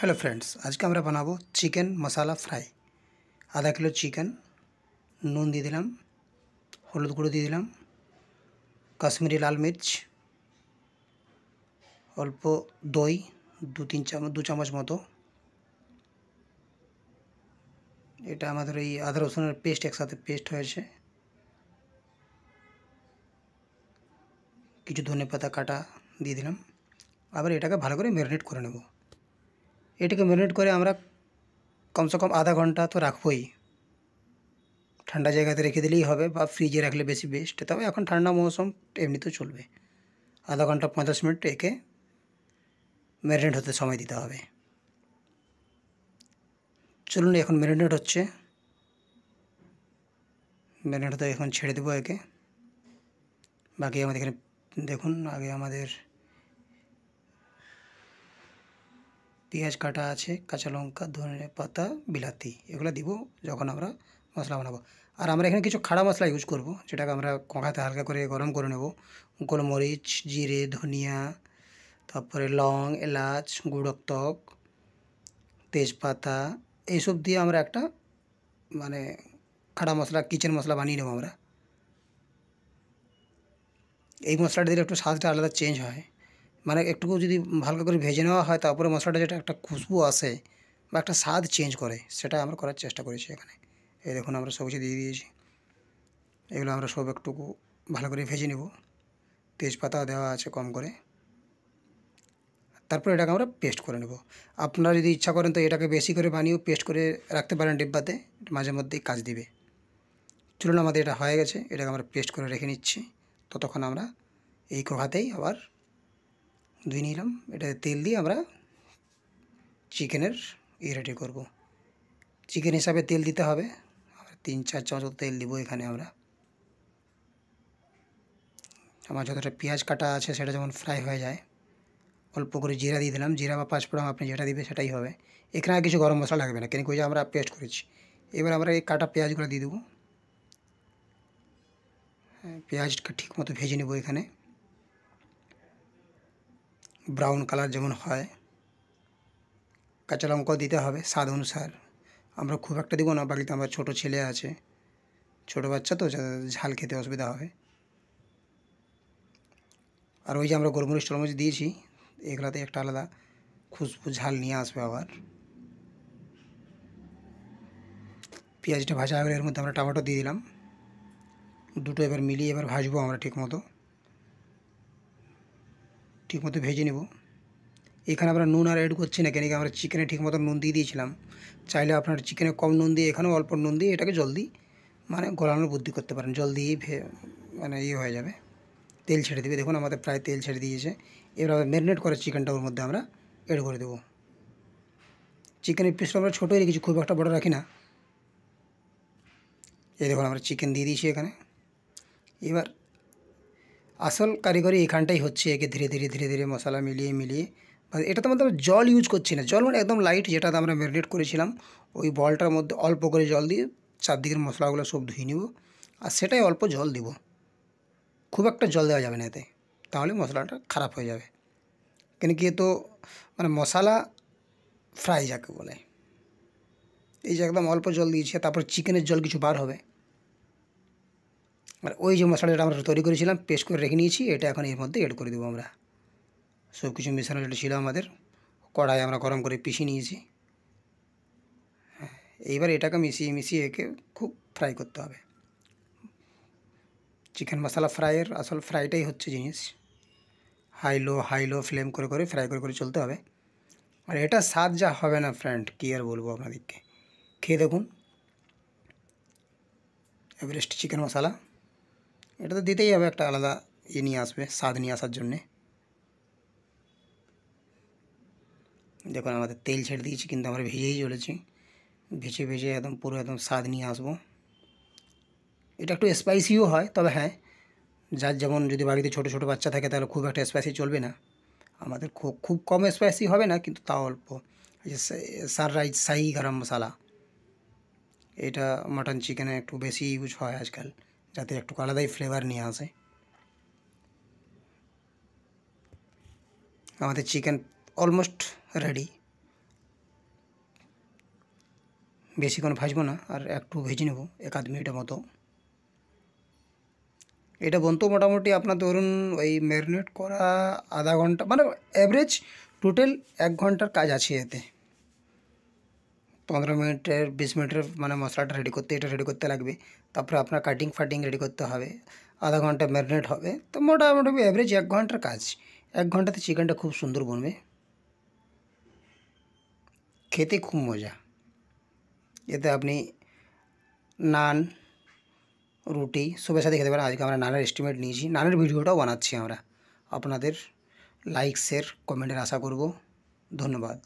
hello friends আজকে আমরা বানাবো চিকেন মশালা ফ্রাই আধা কিলো চিকেন নুন দিয়ে দিলাম হলুদ গুঁড়ো দিয়ে দিলাম কাশ্মীরি লাল মির্চ অল্প দই দু তিন চামচ দু চামচ মতো এটা আমাদের এই আদা রসুনের পেস্ট একসাথে পেস্ট হয়েছে কিছু ধনে পাতা কাটা দিয়ে দিলাম আবার এটাকে ভালো করে ম্যারিনেট করে নেবো এটিকে মেরিনেট করে আমরা কমসে কম আধা ঘন্টা তো রাখবই ঠান্ডা জায়গাতে রেখে দিলেই হবে বা ফ্রিজে রাখলে বেশি বেস্ট তবে এখন ঠান্ডা মৌসুম এমনিতেও চলবে আধা ঘন্টা পঞ্চাশ মিনিট একে ম্যারিনেট হতে সময় দিতে হবে চলুন এখন ম্যারিনেট হচ্ছে ম্যারিনেট হতে এখন ছেড়ে দেবো একে বাকি আমাদের এখানে দেখুন আগে আমাদের পেঁয়াজ কাটা আছে কাঁচা লঙ্কা ধনে পাতা বিলাতি এগুলো দিব যখন আমরা মশলা বানাবো আর আমরা এখানে কিছু খাড়া মশলা ইউজ করব যেটাকে আমরা কঁকাতে হালকা করে গরম করে নেব গোলমরিচ জিরে ধনিয়া তারপরে লং এলাচ গুঁড়ক ত্বক তেজপাতা এইসব দিয়ে আমরা একটা মানে খাড়া মশলা কিচেন মশলা বানিয়ে নেব আমরা এই মশলাটা দিলে একটু স্বাদটা আলাদা চেঞ্জ হয় মানে একটুকু যদি ভালো করে ভেজে নেওয়া হয় তারপরে মশলাটা যেটা একটা খুশবু আসে বা একটা স্বাদ চেঞ্জ করে সেটা আমরা করার চেষ্টা করেছি এখানে এই দেখুন আমরা সব কিছু দিয়ে দিয়েছি এগুলো আমরা সব একটুকু ভালো করে ভেজে নেব তেজপাতা দেওয়া আছে কম করে তারপর এটাকে আমরা পেস্ট করে নেব আপনারা যদি ইচ্ছা করেন তো এটাকে বেশি করে বানিয়েও পেস্ট করে রাখতে পারেন ডিব্বাতে মাঝে মধ্যেই কাজ দিবে চলুন আমাদের এটা হয়ে গেছে এটাকে আমরা পেস্ট করে রেখে নিচ্ছি ততক্ষণ আমরা এই কোহাতেই আবার ধুয়ে নিলাম এটা তেল দিয়ে আমরা চিকেনের ইয়ে রেডি করবো চিকেন হিসাবে তেল দিতে হবে তিন চার চামচ তেল দিব এখানে আমরা আমার যতটা পেঁয়াজ কাটা আছে সেটা যেমন ফ্রাই হয়ে যায় অল্প করে জিরা দিয়ে দিলাম জিরা বা পাঁচফোড়ন আপনি যেটা দিবে সেটাই হবে এখানে আর কিছু গরম মশলা লাগবে না কেন যে আমরা পেস্ট করেছি এবার আমরা এই কাটা পেঁয়াজগুলো দিয়ে দেবো হ্যাঁ, পেঁয়াজটা ঠিক মতো ভেজে নেবো এখানে ব্রাউন কালার যেমন হয় কাঁচা লঙ্কাও দিতে হবে স্বাদ অনুসার আমরা খুব একটা দেবো না বাড়িতে আমার ছোট ছেলে আছে ছোট বাচ্চা তো ঝাল খেতে অসুবিধা হবে আর ওই যে আমরা গোলমরিচ টলমরিচ দিয়েছি এগুলাতে একটা আলাদা খুশবু ঝাল নিয়ে আসবে আবার পেঁয়াজটা ভাজা হবে এর মধ্যে আমরা টমেটো দিয়ে দিলাম দুটো এবার মিলিয়ে এবার ভাজবো আমরা ঠিক মতো ঠিকমতো ভেজে নেব এখানে আমরা নুন আর অ্যাড করছি না কেন আমরা চিকেনে ঠিকমতো নুন দিয়ে দিয়েছিলাম চাইলে আপনার চিকেনে কম নুন দিয়ে এখানেও অল্প নুন দিয়ে এটাকে জলদি মানে গলানোর বুদ্ধি করতে পারেন জলদি মানে ইয়ে হয়ে যাবে তেল ছেড়ে দেবে দেখুন আমাদের প্রায় তেল ছেড়ে দিয়েছে এবার ম্যারিনেট করা চিকেনটা ওর মধ্যে আমরা অ্যাড করে দেবো চিকেনের পিসটা আমরা ছোটোই রেখেছি খুব একটা বড় রাখি না এই দেখুন আমরা চিকেন দিয়ে দিয়েছি এখানে এবার আসল কারিগরি এখানটাই হচ্ছে একে ধীরে ধীরে ধীরে ধীরে মশলা মিলিয়ে মিলিয়ে মানে এটা তো আমরা জল ইউজ করছি না জল মানে একদম লাইট যেটা আমরা ম্যারিনেট করেছিলাম ওই বলটার মধ্যে অল্প করে জল দিয়ে চারদিকের মশলাগুলো সব ধুয়ে নিব আর সেটাই অল্প জল দিব খুব একটা জল দেওয়া যাবে না এতে তাহলে মশলাটা খারাপ হয়ে যাবে কেন কি তো মানে মশলা ফ্রাই যাকে বলে এই যে একদম অল্প জল দিয়েছে তারপর চিকেনের জল কিছু বার হবে আর মানে ওই যে মশলাটা আমরা তৈরি করেছিলাম পেস্ট করে রেখে নিয়েছি এটা এখন এর মধ্যে এড করে দেবো আমরা সব কিছু মিশানো যেটা ছিল আমাদের কড়াই আমরা গরম করে পিষে নিয়েছি হ্যাঁ, এইবার এটাকে মিশিয়ে মিশিয়ে একে খুব ফ্রাই করতে হবে চিকেন মশলা ফ্রাইয়ের আসল ফ্রাইটাই হচ্ছে জিনিস high low high low flame করে করে ফ্রাই করে করে চলতে হবে আর এটা স্বাদ যা হবে না ফ্রেন্ড কী আর বলবো আপনাদেরকে খেয়ে দেখুন এভারেস্ট চিকেন মশলা এটা তো দিতেই হবে একটা আলাদা ইয়ে নিয়ে আসবে স্বাদ নিয়ে আসার জন্যে দেখুন আমাদের তেল ছেড়ে দিয়েছি কিন্তু আমরা ভেজেই চলেছি ভেজে ভেজে একদম পুরো একদম স্বাদ নিয়ে আসবো এটা একটু স্পাইসিও হয় তবে হ্যাঁ যার যেমন যদি বাড়িতে ছোটো ছোটো বাচ্চা থাকে তাহলে খুব একটা স্পাইসি চলবে না আমাদের খুব খুব কম স্পাইসি হবে না কিন্তু তাও অল্প সানরাইজ সাই গরম মশলা এটা মাটন চিকেনে একটু বেশি ইউজ হয় আজকাল যাতে একটু আলাদাই ফ্লেভার নিয়ে আসে আমাদের চিকেন অলমোস্ট রেডি বেশিক্ষণ ভাজবো না আর একটু ভেজে নেব এক আধ মিনিটের মতো এটা বলতো মোটামুটি আপনার ধরুন ওই ম্যারিনেট করা আধা ঘন্টা মানে অ্যাভারেজ টোটাল এক ঘন্টার কাজ আছে এতে পনেরো মিনিটের বিশ মিনিটের মানে মশলাটা রেডি করতে এটা রেডি করতে লাগবে তারপরে আপনার কাটিং ফাটিং রেডি করতে হবে আধা ঘন্টা ম্যারিনেট হবে তো মোটামুটি অ্যাভারেজ এক ঘন্টার কাজ এক ঘন্টাতে চিকেনটা খুব সুন্দর বনবে খেতে খুব মজা এতে আপনি নান রুটি সবের সাথে খেতে পারেন আজকে আমরা নানের এস্টিমেট নিয়েছি নানের ভিডিওটাও বানাচ্ছি আমরা আপনাদের লাইক শেয়ার কমেন্টের আশা করব ধন্যবাদ